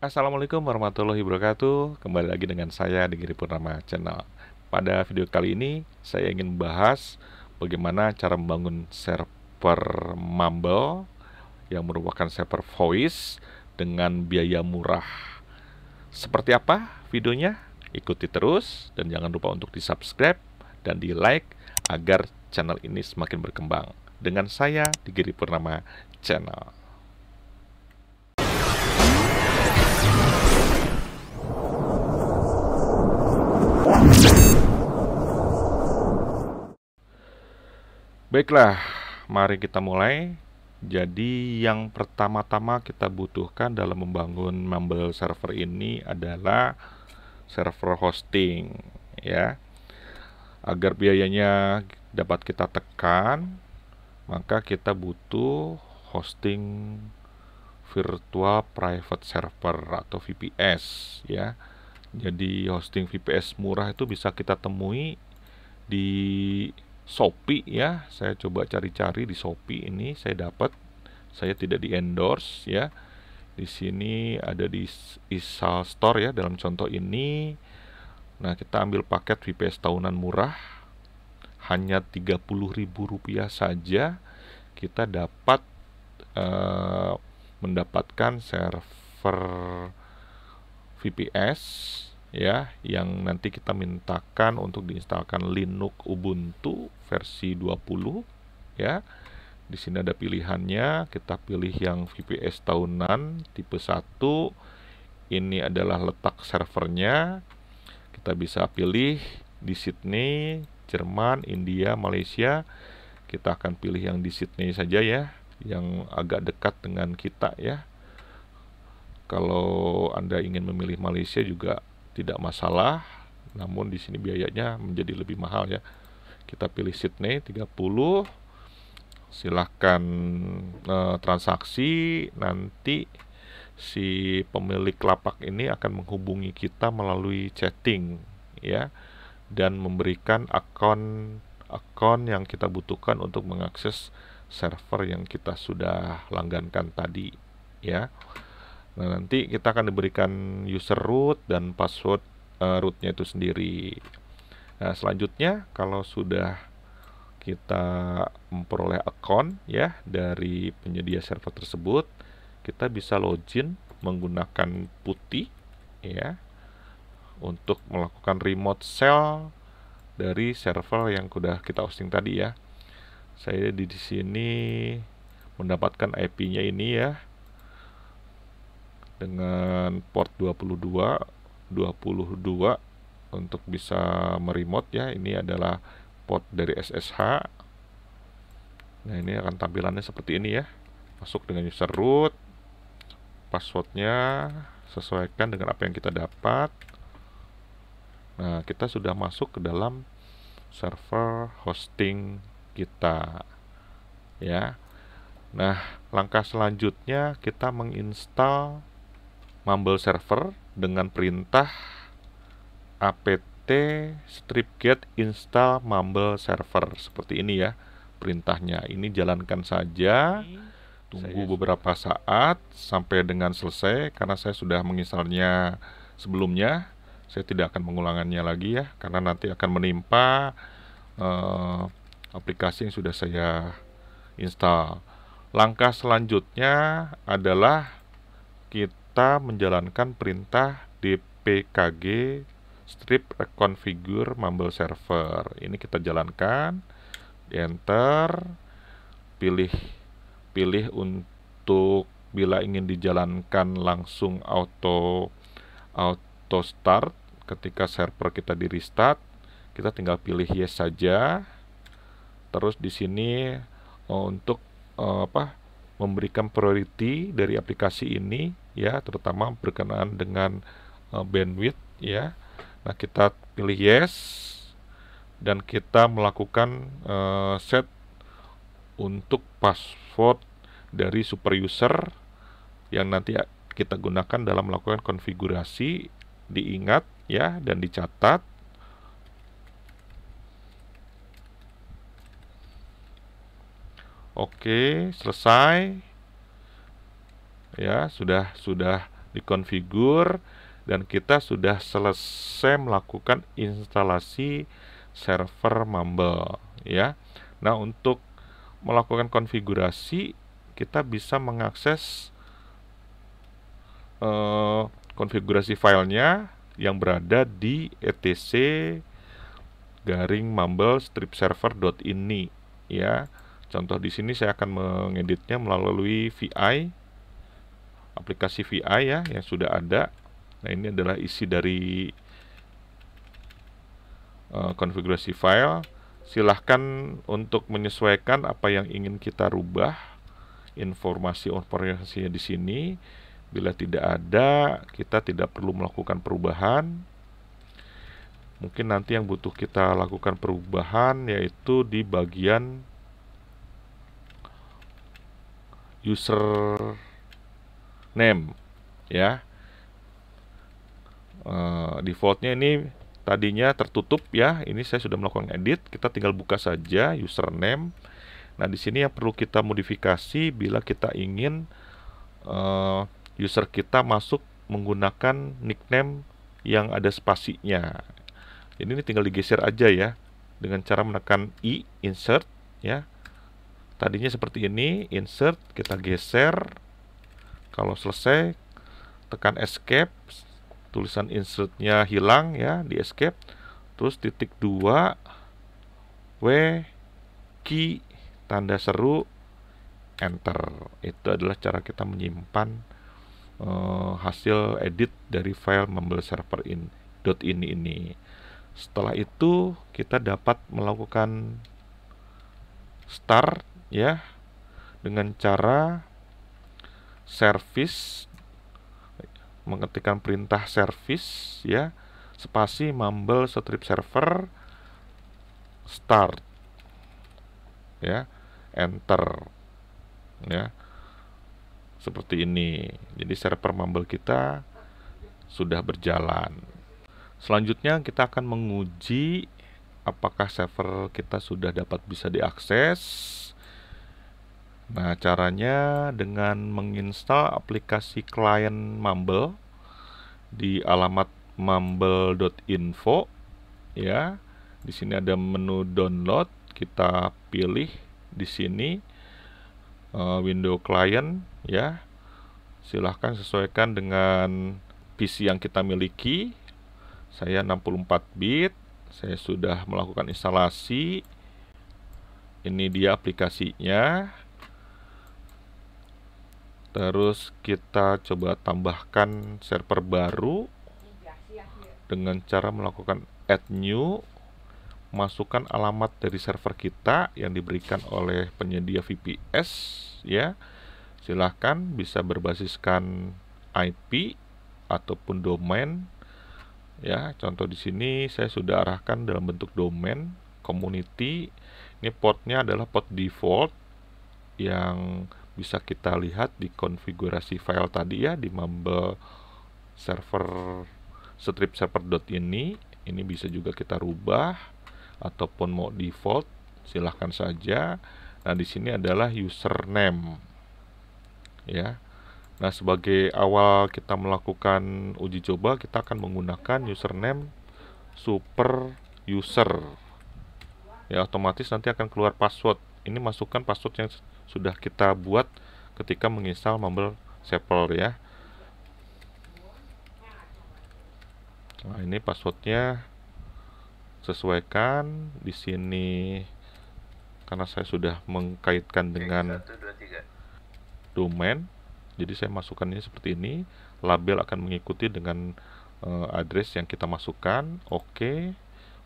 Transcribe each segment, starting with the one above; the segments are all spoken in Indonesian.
Assalamualaikum warahmatullahi wabarakatuh Kembali lagi dengan saya di Giri Purnama Channel Pada video kali ini saya ingin membahas Bagaimana cara membangun server Mumble Yang merupakan server voice Dengan biaya murah Seperti apa videonya? Ikuti terus Dan jangan lupa untuk di subscribe Dan di like Agar channel ini semakin berkembang Dengan saya di Giri Purnama Channel Baiklah, mari kita mulai. Jadi yang pertama-tama kita butuhkan dalam membangun Mumble server ini adalah server hosting ya. Agar biayanya dapat kita tekan, maka kita butuh hosting virtual private server atau VPS ya. Jadi hosting VPS murah itu bisa kita temui di Shopee ya. Saya coba cari-cari di Shopee ini saya dapat. Saya tidak di endorse ya. Di sini ada di Isal Store ya dalam contoh ini. Nah, kita ambil paket VPS tahunan murah hanya Rp30.000 saja kita dapat uh, mendapatkan server VPS ya yang nanti kita mintakan untuk diinstalkan Linux Ubuntu versi 20 ya. Di sini ada pilihannya, kita pilih yang VPS tahunan tipe 1. Ini adalah letak servernya. Kita bisa pilih di Sydney, Jerman, India, Malaysia. Kita akan pilih yang di Sydney saja ya, yang agak dekat dengan kita ya. Kalau Anda ingin memilih Malaysia juga tidak masalah namun di sini biayanya menjadi lebih mahal ya kita pilih Sydney 30 silahkan e, eh, transaksi nanti si pemilik lapak ini akan menghubungi kita melalui chatting ya dan memberikan akun akun yang kita butuhkan untuk mengakses server yang kita sudah langgankan tadi ya Nah, nanti kita akan diberikan user root dan password uh, rootnya itu sendiri. Nah, selanjutnya kalau sudah kita memperoleh account ya dari penyedia server tersebut, kita bisa login menggunakan putih ya untuk melakukan remote sell dari server yang sudah kita hosting tadi ya. Saya di sini mendapatkan IP-nya ini ya dengan port 22 22 untuk bisa merimot ya ini adalah port dari SSH nah ini akan tampilannya seperti ini ya masuk dengan user root passwordnya sesuaikan dengan apa yang kita dapat nah kita sudah masuk ke dalam server hosting kita ya nah langkah selanjutnya kita menginstal mumble server dengan perintah apt strip get install mumble server seperti ini ya perintahnya ini jalankan saja tunggu beberapa saat sampai dengan selesai karena saya sudah menginstalnya sebelumnya saya tidak akan mengulangannya lagi ya karena nanti akan menimpa uh, aplikasi yang sudah saya install langkah selanjutnya adalah kita serta menjalankan perintah dpkg strip reconfigure mumble server. Ini kita jalankan, enter, pilih pilih untuk bila ingin dijalankan langsung auto auto start ketika server kita di restart, kita tinggal pilih yes saja. Terus di sini eh, untuk eh, apa? memberikan priority dari aplikasi ini ya terutama berkenaan dengan uh, bandwidth ya nah kita pilih yes dan kita melakukan uh, set untuk password dari super user yang nanti kita gunakan dalam melakukan konfigurasi diingat ya dan dicatat Oke, selesai. Ya, sudah sudah dikonfigur dan kita sudah selesai melakukan instalasi server Mumble ya. Nah, untuk melakukan konfigurasi kita bisa mengakses uh, konfigurasi filenya yang berada di etc garing mumble strip server ini ya Contoh di sini saya akan mengeditnya melalui VI, aplikasi VI ya yang sudah ada. Nah ini adalah isi dari uh, konfigurasi file. Silahkan untuk menyesuaikan apa yang ingin kita rubah informasi operasinya di sini. Bila tidak ada, kita tidak perlu melakukan perubahan mungkin nanti yang butuh kita lakukan perubahan yaitu di bagian user name ya uh, defaultnya ini tadinya tertutup ya ini saya sudah melakukan edit kita tinggal buka saja username nah di sini yang perlu kita modifikasi bila kita ingin uh, user kita masuk menggunakan nickname yang ada spasinya jadi ini tinggal digeser aja ya dengan cara menekan i insert ya tadinya seperti ini insert kita geser kalau selesai tekan escape tulisan insertnya hilang ya di escape terus titik 2 W key tanda seru enter itu adalah cara kita menyimpan uh, hasil edit dari file mumble server in dot ini ini setelah itu kita dapat melakukan start ya dengan cara service mengetikkan perintah service ya spasi mumble strip server start ya enter ya seperti ini jadi server mumble kita sudah berjalan selanjutnya kita akan menguji apakah server kita sudah dapat bisa diakses Nah, caranya dengan menginstal aplikasi klien Mumble di alamat mumble.info ya. Di sini ada menu download, kita pilih di sini uh, window client ya. Silahkan sesuaikan dengan PC yang kita miliki. Saya 64 bit, saya sudah melakukan instalasi. Ini dia aplikasinya terus kita coba tambahkan server baru dengan cara melakukan add new masukkan alamat dari server kita yang diberikan oleh penyedia VPS ya silahkan bisa berbasiskan IP ataupun domain ya contoh di sini saya sudah arahkan dalam bentuk domain community ini portnya adalah port default yang bisa kita lihat di konfigurasi file tadi ya di mumble server strip server dot ini ini bisa juga kita rubah ataupun mau default silahkan saja nah di sini adalah username ya Nah, sebagai awal kita melakukan uji coba, kita akan menggunakan username super user. Ya, otomatis nanti akan keluar password. Ini masukkan password yang sudah kita buat ketika menginstal mumble sepel ya nah ini passwordnya sesuaikan di sini karena saya sudah mengkaitkan dengan domain jadi saya masukkan ini seperti ini label akan mengikuti dengan uh, address yang kita masukkan oke okay.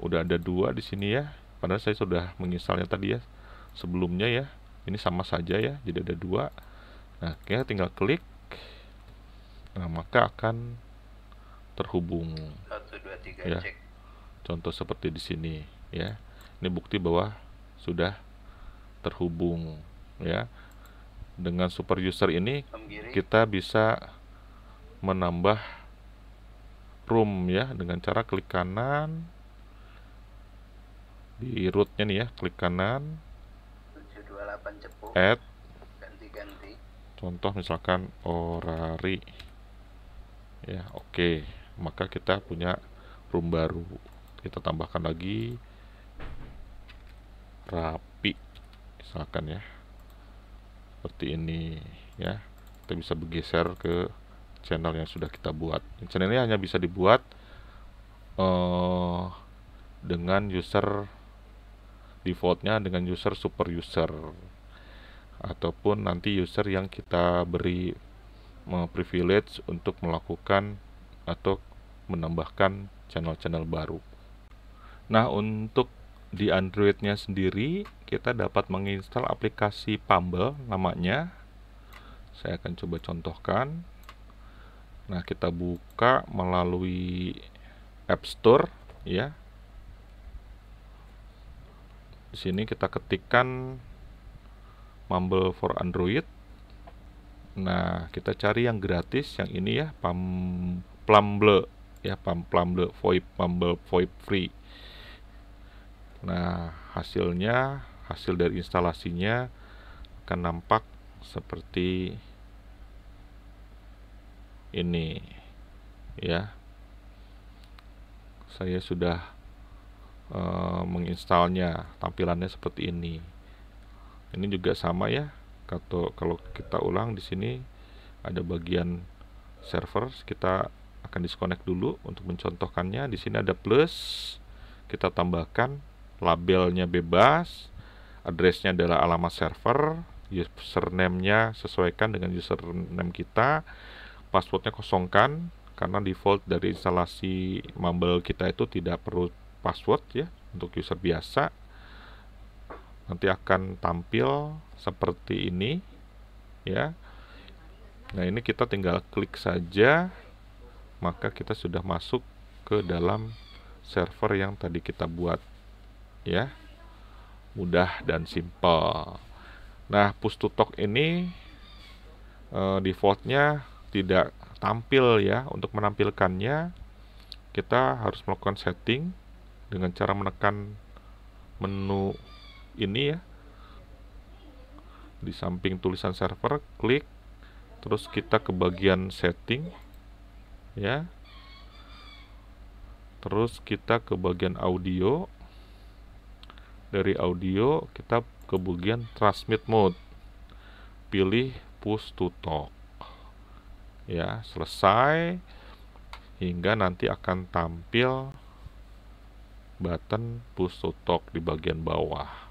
udah ada dua di sini ya padahal saya sudah menginstalnya tadi ya sebelumnya ya ini sama saja ya jadi ada dua nah kita tinggal klik nah maka akan terhubung 1, 2, 3, ya cek. contoh seperti di sini ya ini bukti bahwa sudah terhubung ya dengan super user ini kita bisa menambah room ya dengan cara klik kanan di rootnya nih ya klik kanan add contoh misalkan orari ya oke okay. maka kita punya room baru kita tambahkan lagi rapi misalkan ya seperti ini ya kita bisa bergeser ke channel yang sudah kita buat channel ini hanya bisa dibuat uh, dengan user defaultnya dengan user super user ataupun nanti user yang kita beri privilege untuk melakukan atau menambahkan channel-channel baru. Nah, untuk di Android-nya sendiri, kita dapat menginstal aplikasi Pumble namanya. Saya akan coba contohkan. Nah, kita buka melalui App Store ya. Di sini kita ketikkan Mumble for Android. Nah, kita cari yang gratis, yang ini ya, Pam Plumble ya, Pam Plumble VoIP Mumble VoIP free. Nah, hasilnya hasil dari instalasinya akan nampak seperti ini ya saya sudah e, menginstalnya tampilannya seperti ini ini juga sama ya kalau kalau kita ulang di sini ada bagian server kita akan disconnect dulu untuk mencontohkannya di sini ada plus kita tambahkan labelnya bebas addressnya adalah alamat server username-nya sesuaikan dengan username kita passwordnya kosongkan karena default dari instalasi Mumble kita itu tidak perlu password ya untuk user biasa nanti akan tampil seperti ini ya nah ini kita tinggal klik saja maka kita sudah masuk ke dalam server yang tadi kita buat ya mudah dan simple nah push to talk ini e, defaultnya tidak tampil ya untuk menampilkannya kita harus melakukan setting dengan cara menekan menu ini ya di samping tulisan server klik terus kita ke bagian setting ya terus kita ke bagian audio dari audio kita ke bagian transmit mode pilih push to talk ya selesai hingga nanti akan tampil button push to talk di bagian bawah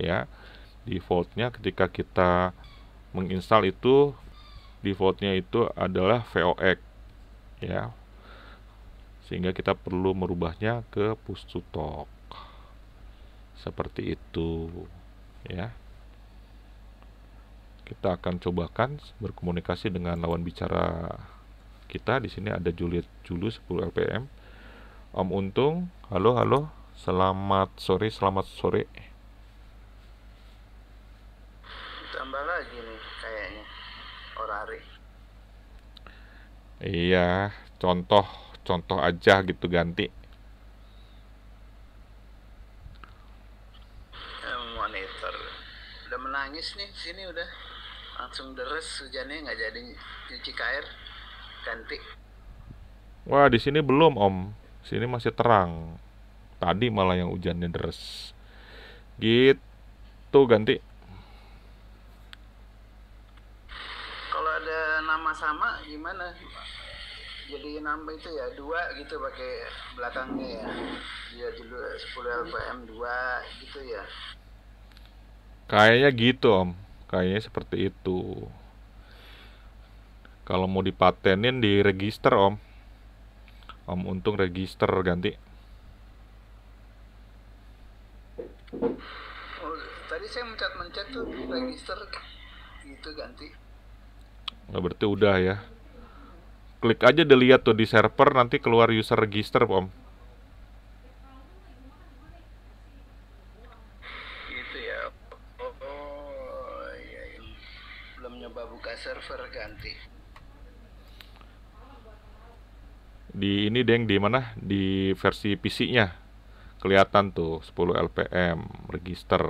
ya defaultnya ketika kita menginstal itu defaultnya itu adalah VOX ya sehingga kita perlu merubahnya ke push to talk seperti itu ya kita akan cobakan berkomunikasi dengan lawan bicara kita di sini ada Juliet Julu 10 LPM Om Untung halo halo selamat sore selamat sore Iya, contoh contoh aja gitu ganti. Monitor. Udah menangis nih, sini udah. Langsung deres hujannya nggak jadi cuci air. Ganti. Wah, di sini belum, Om. Sini masih terang. Tadi malah yang hujannya deres. Gitu ganti. sama gimana jadi nambah itu ya dua gitu pakai belakangnya ya dia dulu 10 LPM 2 gitu ya kayaknya gitu om kayaknya seperti itu kalau mau dipatenin di register om om untung register ganti oh, tadi saya mencet-mencet tuh register gitu ganti nggak berarti udah ya klik aja dilihat tuh di server nanti keluar user register om gitu ya. Oh, iya, iya. belum nyoba buka server ganti di ini deng di mana di versi PC-nya kelihatan tuh 10 LPM register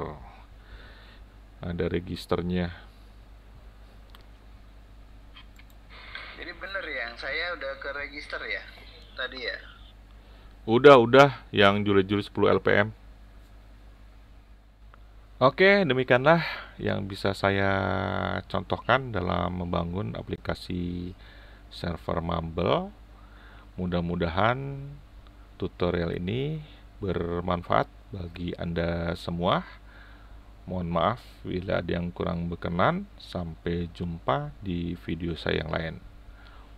ada registernya ke register ya tadi ya? Udah, udah yang juli-juli 10 LPM. Oke, demikianlah yang bisa saya contohkan dalam membangun aplikasi server Mumble. Mudah-mudahan tutorial ini bermanfaat bagi Anda semua. Mohon maaf bila ada yang kurang berkenan. Sampai jumpa di video saya yang lain.